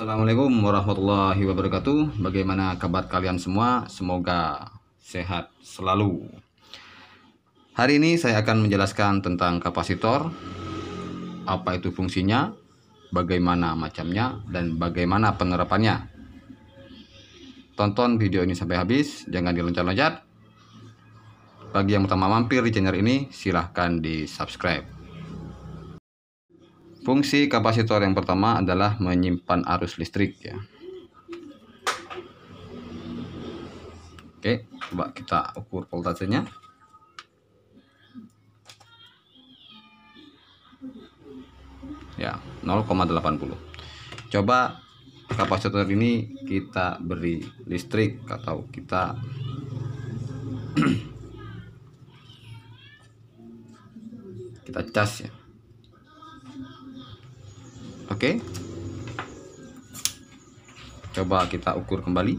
Assalamualaikum warahmatullahi wabarakatuh. Bagaimana kabar kalian semua? Semoga sehat selalu. Hari ini saya akan menjelaskan tentang kapasitor, apa itu fungsinya, bagaimana macamnya, dan bagaimana penerapannya. Tonton video ini sampai habis, jangan diloncat-loncat. Bagi yang pertama mampir di channel ini, silahkan di subscribe. Fungsi kapasitor yang pertama adalah menyimpan arus listrik ya. Oke, coba kita ukur voltasenya. Ya, 0,80. Coba kapasitor ini kita beri listrik atau kita kita cas ya. Oke. Okay. Coba kita ukur kembali.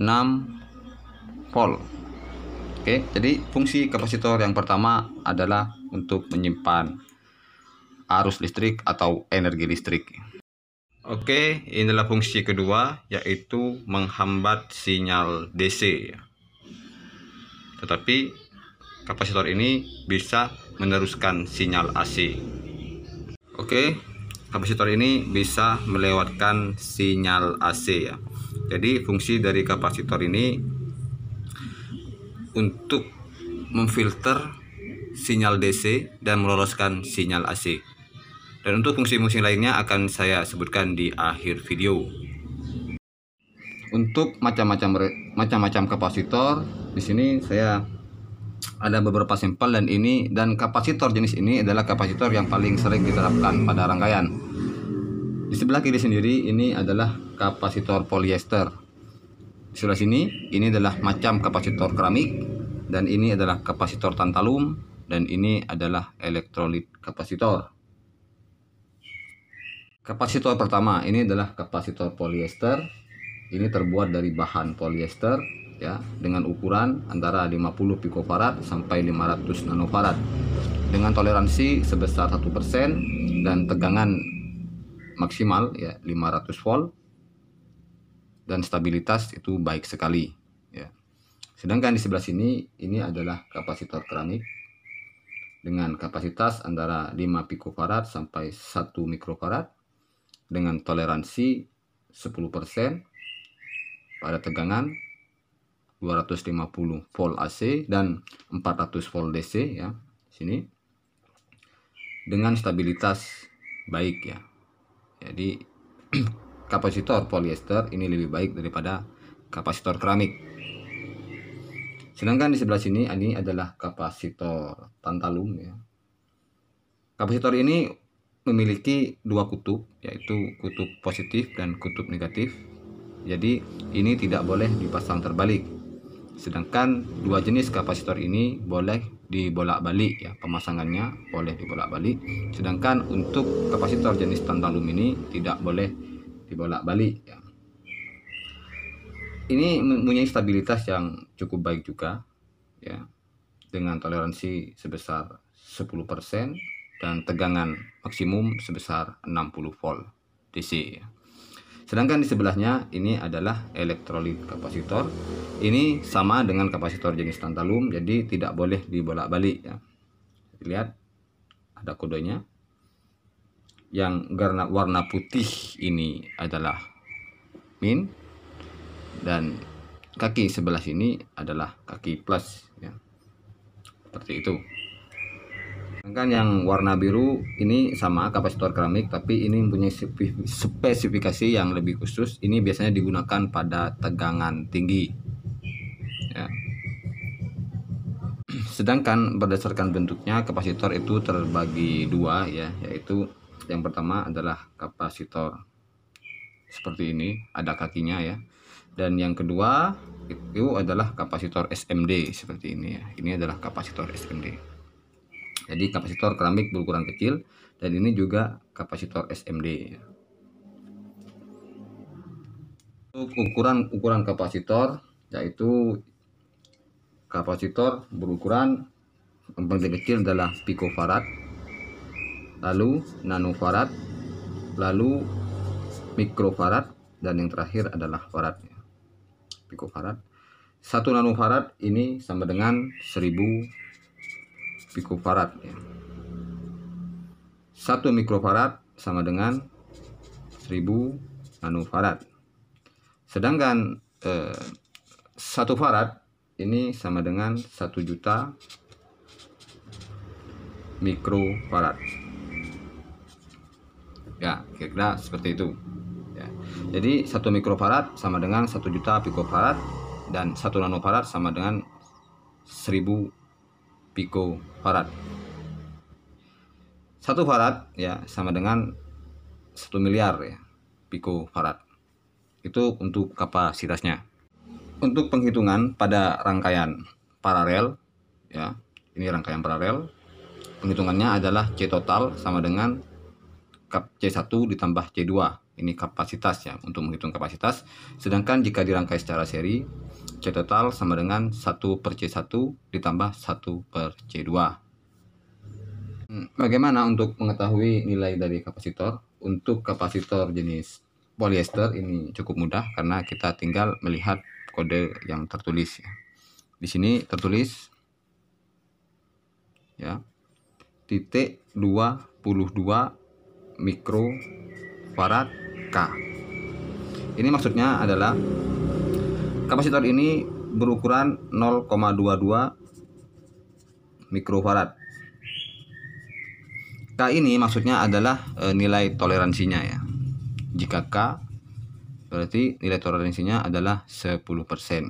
Enam volt. Oke, okay, jadi fungsi kapasitor yang pertama adalah untuk menyimpan arus listrik atau energi listrik. Oke, okay, inilah fungsi kedua yaitu menghambat sinyal DC tetapi kapasitor ini bisa meneruskan sinyal AC oke kapasitor ini bisa melewatkan sinyal AC ya jadi fungsi dari kapasitor ini untuk memfilter sinyal DC dan meloloskan sinyal AC dan untuk fungsi-fungsi lainnya akan saya sebutkan di akhir video untuk macam-macam macam-macam kapasitor di sini saya ada beberapa sampel dan ini dan kapasitor jenis ini adalah kapasitor yang paling sering diterapkan pada rangkaian di sebelah kiri sendiri ini adalah kapasitor polyester di sebelah sini ini adalah macam kapasitor keramik dan ini adalah kapasitor tantalum dan ini adalah elektrolit kapasitor kapasitor pertama ini adalah kapasitor polyester ini terbuat dari bahan polyester ya dengan ukuran antara 50 picofarad sampai 500 nanofarad dengan toleransi sebesar 1% dan tegangan maksimal ya 500 volt dan stabilitas itu baik sekali ya. Sedangkan di sebelah sini ini adalah kapasitor keramik dengan kapasitas antara 5 picofarad sampai 1 mikrofarad dengan toleransi 10% pada tegangan 250 volt AC dan 400 volt DC ya sini dengan stabilitas baik ya jadi kapasitor polyester ini lebih baik daripada kapasitor keramik sedangkan di sebelah sini ini adalah kapasitor tantalum ya kapasitor ini memiliki dua kutub yaitu kutub positif dan kutub negatif jadi ini tidak boleh dipasang terbalik. Sedangkan dua jenis kapasitor ini boleh dibolak-balik ya, pemasangannya boleh dibolak-balik. Sedangkan untuk kapasitor jenis tantalum ini tidak boleh dibolak-balik ya. Ini mempunyai stabilitas yang cukup baik juga ya. Dengan toleransi sebesar 10% dan tegangan maksimum sebesar 60 volt DC ya. Sedangkan di sebelahnya ini adalah elektrolit kapasitor. Ini sama dengan kapasitor jenis tantalum, jadi tidak boleh dibolak-balik ya. Lihat ada kodenya. Yang warna, warna putih ini adalah min dan kaki sebelah sini adalah kaki plus ya. Seperti itu. Sedangkan yang warna biru ini sama kapasitor keramik tapi ini mempunyai spesifikasi yang lebih khusus. Ini biasanya digunakan pada tegangan tinggi. Ya. Sedangkan berdasarkan bentuknya kapasitor itu terbagi dua ya, yaitu yang pertama adalah kapasitor seperti ini, ada kakinya ya. Dan yang kedua itu adalah kapasitor SMD seperti ini ya. Ini adalah kapasitor SMD. Jadi kapasitor keramik berukuran kecil dan ini juga kapasitor SMD. Untuk ukuran ukuran kapasitor yaitu kapasitor berukuran yang kecil adalah picofarad, lalu nanofarad, lalu mikrofarad dan yang terakhir adalah farad. Picofarad. satu nanofarad ini sama dengan 1000 mikrofarad ya. Satu mikrofarad sama dengan seribu nanofarad. Sedangkan eh, farad ini sama dengan satu juta mikrofarad. Ya, kira-kira seperti itu. Ya. Jadi satu mikrofarad sama dengan satu juta pikofarad dan satu nanofarad sama dengan seribu pico farad. Satu farad ya sama dengan satu miliar ya pico farad. Itu untuk kapasitasnya. Untuk penghitungan pada rangkaian paralel ya ini rangkaian paralel penghitungannya adalah C total sama dengan C1 ditambah C2 ini kapasitas ya untuk menghitung kapasitas sedangkan jika dirangkai secara seri C total sama dengan 1 per C1 ditambah 1 per C2. Hmm, bagaimana untuk mengetahui nilai dari kapasitor? Untuk kapasitor jenis polyester ini cukup mudah karena kita tinggal melihat kode yang tertulis. Ya. Di sini tertulis ya titik 22 mikrofarad K. Ini maksudnya adalah Kapasitor ini berukuran 0,22 mikrofarad. K ini maksudnya adalah e, nilai toleransinya ya. Jika K berarti nilai toleransinya adalah 10%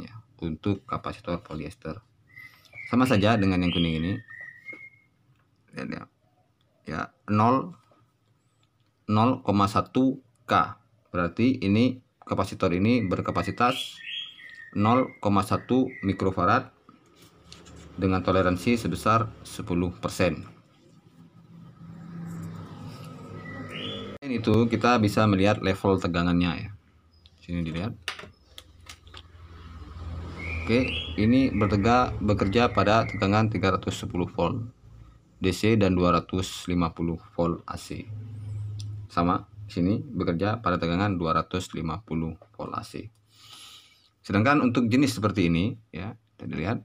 ya untuk kapasitor polyester. Sama saja dengan yang kuning ini. Ya, ya 0 0,1 K. Berarti ini kapasitor ini berkapasitas 0,1 mikrofarad dengan toleransi sebesar 10%. Ini itu kita bisa melihat level tegangannya ya. Sini dilihat. Oke, ini bertega, bekerja pada tegangan 310 volt DC dan 250 volt AC. Sama, sini bekerja pada tegangan 250 volt AC. Sedangkan untuk jenis seperti ini, ya, kita lihat.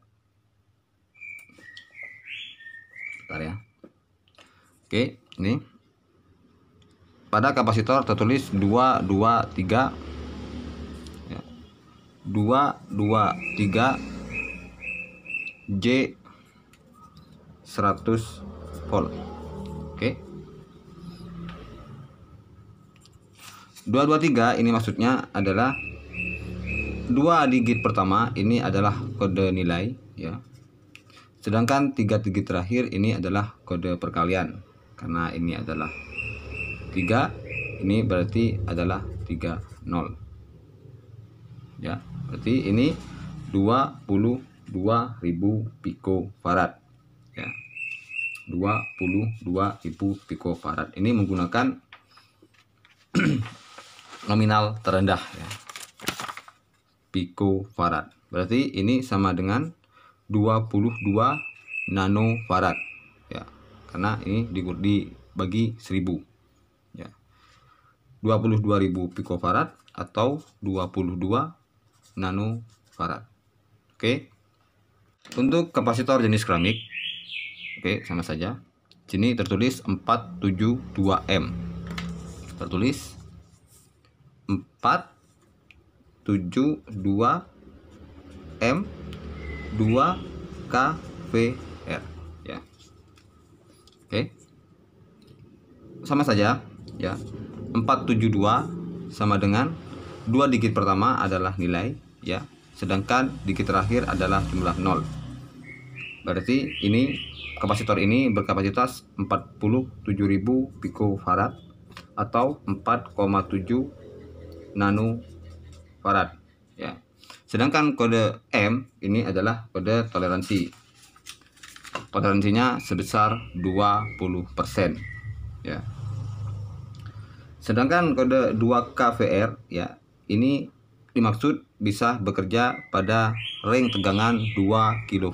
Bentar ya. Oke, ini. Pada kapasitor tertulis 2, 2, 3. Ya. 2, 2, 3. J 100 volt. Oke. 223 ini maksudnya adalah dua digit pertama ini adalah kode nilai ya sedangkan tiga digit terakhir ini adalah kode perkalian karena ini adalah tiga ini berarti adalah tiga nol ya berarti ini dua ya. dua puluh ribu 22.000 picofarad ya 22.000 picofarad ini menggunakan nominal terendah ya picofarad. Berarti ini sama dengan 22 nanofarad. Ya, karena ini dibagi 1000. Ya. 22.000 picofarad atau 22 nanofarad. Oke. Untuk kapasitor jenis keramik oke sama saja. Sini tertulis 472M. Tertulis 4 72 M 2 KVR ya. Oke. Sama saja ya. 472 sama dengan 2 digit pertama adalah nilai ya, sedangkan digit terakhir adalah jumlah 0. Berarti ini kapasitor ini berkapasitas 47.000 farad atau 4,7 nano farad ya sedangkan kode M ini adalah kode toleransi toleransinya sebesar 20% ya sedangkan kode 2 KVR ya ini dimaksud bisa bekerja pada ring tegangan 2 kV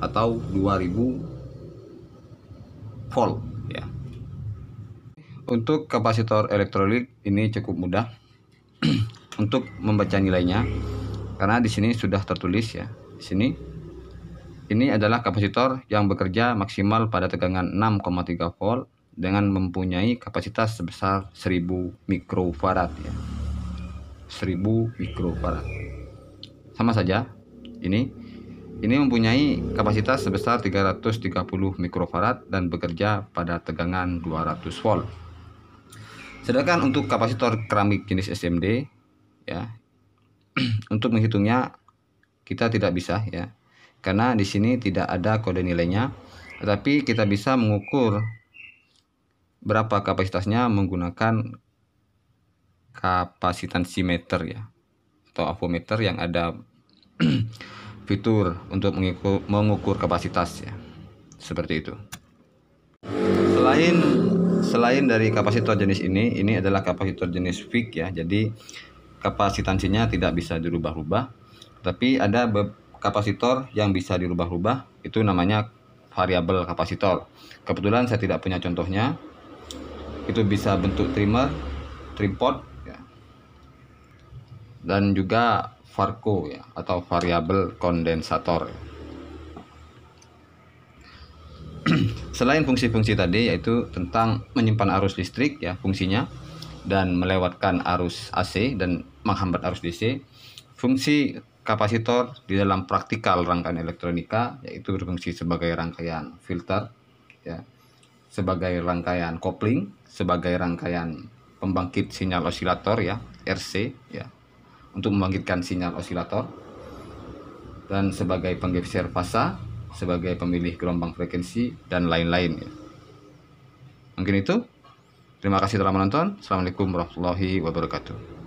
atau 2000 volt ya untuk kapasitor elektrolit ini cukup mudah untuk membaca nilainya karena di sini sudah tertulis ya di sini ini adalah kapasitor yang bekerja maksimal pada tegangan 6,3 volt dengan mempunyai kapasitas sebesar 1000 mikrofarad ya 1000 mikrofarad sama saja ini ini mempunyai kapasitas sebesar 330 mikrofarad dan bekerja pada tegangan 200 volt. Sedangkan untuk kapasitor keramik jenis SMD ya. Untuk menghitungnya kita tidak bisa ya. Karena di sini tidak ada kode nilainya, tetapi kita bisa mengukur berapa kapasitasnya menggunakan kapasitansi meter ya atau avometer yang ada fitur untuk mengukur, mengukur kapasitas ya seperti itu selain selain dari kapasitor jenis ini ini adalah kapasitor jenis fix ya jadi kapasitansinya tidak bisa dirubah-rubah tapi ada kapasitor yang bisa dirubah-rubah itu namanya variabel kapasitor kebetulan saya tidak punya contohnya itu bisa bentuk trimmer tripod ya. dan juga varco ya atau variabel kondensator ya. selain fungsi-fungsi tadi yaitu tentang menyimpan arus listrik ya fungsinya dan melewatkan arus AC dan menghambat arus DC. Fungsi kapasitor di dalam praktikal rangkaian elektronika yaitu berfungsi sebagai rangkaian filter ya sebagai rangkaian kopling sebagai rangkaian pembangkit sinyal osilator ya RC ya untuk membangkitkan sinyal osilator dan sebagai penggeser fasa sebagai pemilih gelombang frekuensi dan lain-lain ya. mungkin itu terima kasih telah menonton assalamualaikum warahmatullahi wabarakatuh